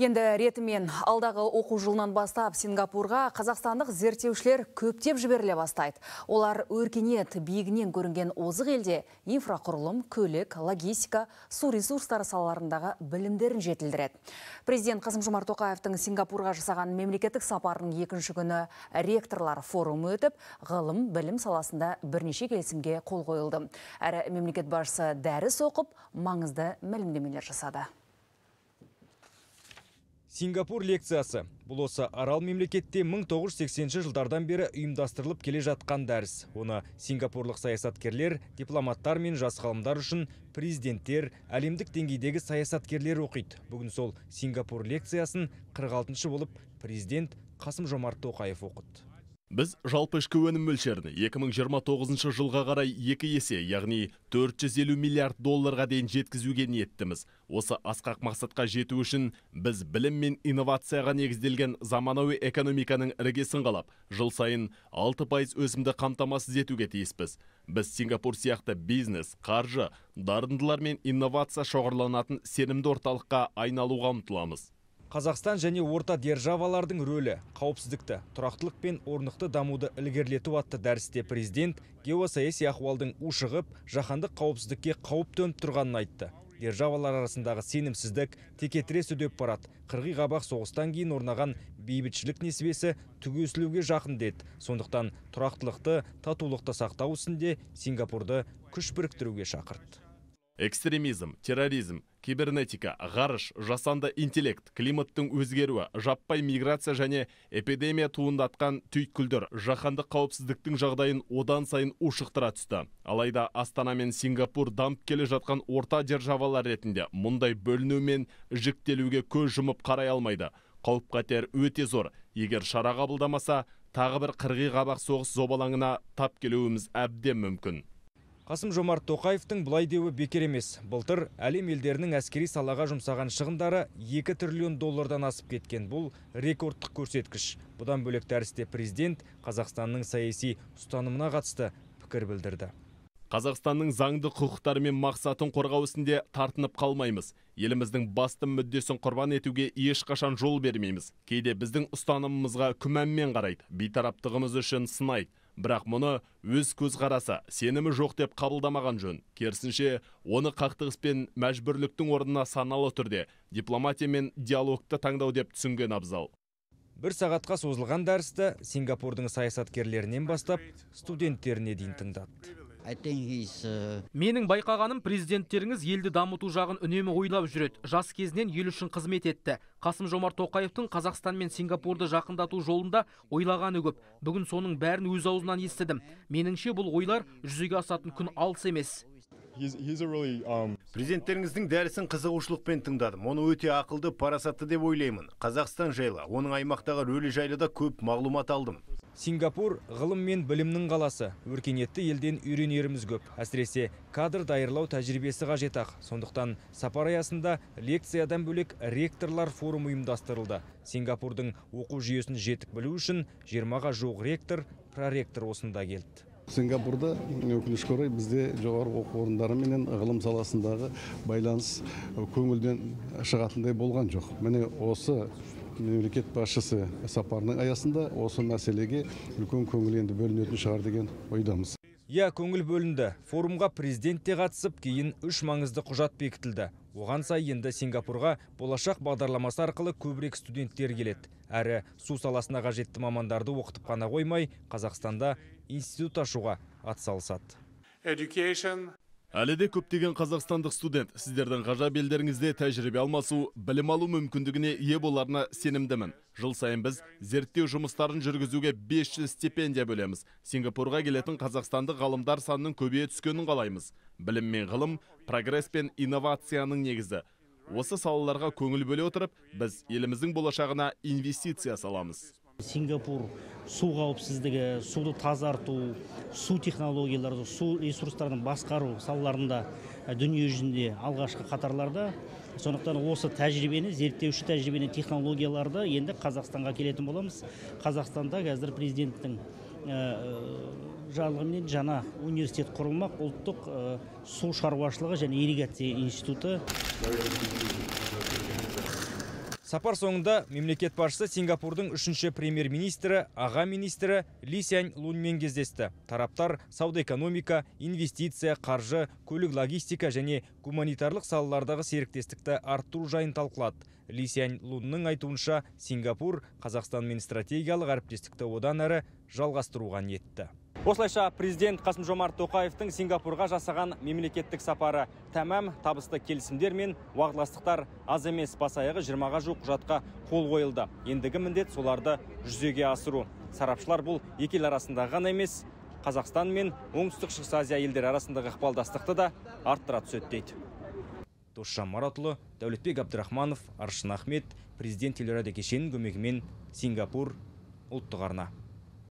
Енді ретімен алдағы оқу жылынан бастап Сингапурға қазақстандық зерттеушілер көптеп жіберіле бастайды. Олар өркенет биігінен көрінген озық елде инфрақұрылым, көлік, логистика, су ресурстары салаларындағы білімдерін жетілдіреді. Президент Қасым Жомарт Тоқаевтың Сингапурға жасаған мемлекеттік сапарының екінші күні ректорлар форумы өтіп, ғылым, білім саласында бірнеше келісімге қол қойылды. Әрі мемлекет басшысы дәріс оқып, маңызды мәлімдемелер жасады сингапур лекциясы бұл осы арал мемлекетте 1980 жылдардан бері ұйымдастырылып келе жатқан дәріс оны сингапурлық саясаткерлер дипломаттар мен жасқалымдар үшін президенттер әлемдік деңгейдегі саясаткерлер оқиды бүгін сол сингапур лекциясын 46-шы болып президент қасым жомарт тоқаев оқыды біз жалпы ішкі өнім мөлшерін 2029 жылға қарай екі есе яғни 450 миллиард долларға дейін жеткізуге ниеттіміз осы асқақ мақсатқа жету үшін біз білім мен инновацияға негізделген заманауи экономиканың іргесін қалап жыл сайын 6 пайыз өсімді қамтамасыз етуге тиіспіз біз сингапур сияқты бизнес қаржы дарындылар мен инновация шоғырланатын сенімді орталыққа айналуға ұмтыламыз қазақстан және орта державалардың рөлі қауіпсіздікті тұрақтылық пен орнықты дамуды ілгерілету атты дәрісте президент геосаяси ахуалдың ушығып жаһандық қауіпсіздікке қауіп төніп тұрғанын айтты державалар арасындағы сенімсіздік текетірес үдеп барады қырғи қабақ соғыстан кейін орнаған бейбітшілік несібесі түгесілуге жақын деді сондықтан тұрақтылықты татулықты сақтау ісінде сингапурды күш біріктіруге шақырды экстремизм терроризм кибернетика ғарыш жасанды интеллект климаттың өзгеруі жаппай миграция және эпидемия туындатқан түйткілдер жаһандық қауіпсіздіктің жағдайын одан сайын ушықтыра түсті алайда астана мен сингапур дамып келе жатқан орта державалар ретінде мұндай бөліну мен жіктелуге көз жұмып қарай алмайды қауіп қатер өте зор егер шара қабылдамаса тағы бір қырғи қабақ соғыс зобалаңына тап келуіміз әбден мүмкін қасым жомарт тоқаевтың бұлай деуі бекер емес былтыр әлем елдерінің әскери салаға жұмсаған шығындары 2 триллион доллардан асып кеткен бұл рекордтық көрсеткіш бұдан бөлек дәрісте президент қазақстанның саяси ұстанымына қатысты пікір білдірді Қазақстанның заңды құқықтары мен мақсатын қорғау ісінде тартынып қалмаймыз. Еліміздің басты мүддесін құрбан етуге ешқашан жол бермейміз. Кейде біздің ұстанымымызға күмәнмен қарайды, бейтараптығымыз үшін сынайды бірақ мұны өз көзқарасы сенімі жоқ деп қабылдамаған жөн керісінше оны қақтығыс пен мәжбүрліктің орнына саналы түрде дипломатия мен диалогты таңдау деп түсінген абзал бір сағатқа созылған дәрісті сингапурдың саясаткерлерінен бастап студенттеріне дейін тыңдады Uh, менің байқағаным президенттеріңіз елді дамыту жағын үнемі ойлап жүреді жас кезінен ел үшін қызмет етті қасым жомарт тоқаевтың қазақстан мен сингапурды жақындату жолында ойлағаны көп бүгін соның бәрін өз аузынан естідім меніңше бұл ойлар жүзеге асатын күн алыс емес Um, президенттеріңіздің дәрісін қызығушылықпен тыңдадым оны өте ақылды парасатты деп ойлаймын қазақстан жайлы оның аймақтағы рөлі жайлы да көп мағлұмат алдым сингапур ғылым мен білімнің қаласы өркениетті елден үйренеріміз көп әсіресе кадр даярлау тәжірибесі қажет ақ сондықтан сапар аясында лекциядан бөлек ректорлар форумы ұйымдастырылды сингапурдың оқу жүйесін жетік білу үшін жиырмаға жуық ректор проректор осында келді сингапурда өкінішке орай бізде жоғары оқу орындары менен ғылым саласындағы байланыс э, көңілден шығатындай болған жоқ міне осы мемлекет басшысы сапарының аясында осы мәселеге үлкен көңіл енді бөлінетін шығар деген ойдамыз иә көңіл бөлінді форумға президент те қатысып кейін үш маңызды құжат бекітілді Оған сай енді Сингапурға болашақ бағдарламасы арқылы көбірек студенттер келеді. Әрі су саласына қажетті мамандарды оқытып қана қоймай, Қазақстанда институт ашуға атсалысады әлі де көптеген қазақстандық студент сіздердің ғажап елдеріңізде тәжірибе алмасу білім алу мүмкіндігіне ие боларына сенімдімін жыл сайын біз зерттеу жұмыстарын жүргізуге 500 стипендия бөлеміз сингапурға келетін қазақстандық ғалымдар санының көбейе түскенін қалаймыз білім мен ғылым прогресс пен инновацияның негізі осы салаларға көңіл бөле отырып біз еліміздің болашағына инвестиция саламыз сингапур су қауіпсіздігі суды тазарту су технологияларды, су ресурстарын басқару салаларында э, дүние жүзінде алғашқы қатарларда сондықтан осы тәжірибені зерттеуші тәжірибені технологияларды енді қазақстанға келетін боламыз қазақстанда қазір президенттің э, э, жарлығымен жаңа университет құрылмақ ұлттық су шаруашылығы және ирригация институты сапар соңында мемлекет басшысы сингапурдың үшінші премьер министрі аға министрі ли сянь лунмен кездесті тараптар сауда экономика инвестиция қаржы көлік логистика және гуманитарлық салалардағы серіктестікті арттыру жайын талқылады ли сянь лунның айтуынша сингапур қазақстанмен стратегиялық әріптестікті одан әрі жалғастыруға ниетті осылайша президент қасым жомарт тоқаевтың сингапурға жасаған мемлекеттік сапары тәмәм табысты келісімдер мен уағдаластықтар аз емес бас аяғы жиырмаға жуық құжатқа қол қойылды ендігі міндет соларды жүзеге асыру сарапшылар бұл екі ел арасындағы ғана емес қазақстан мен оңтүстік шығыс азия елдері арасындағы ықпалдастықты да арттыра түседі дейді досжан маратұлы дәулетбек әбдірахманов аршын ахмет президент телерадио кешенінің көмегімен сингапур ұлттық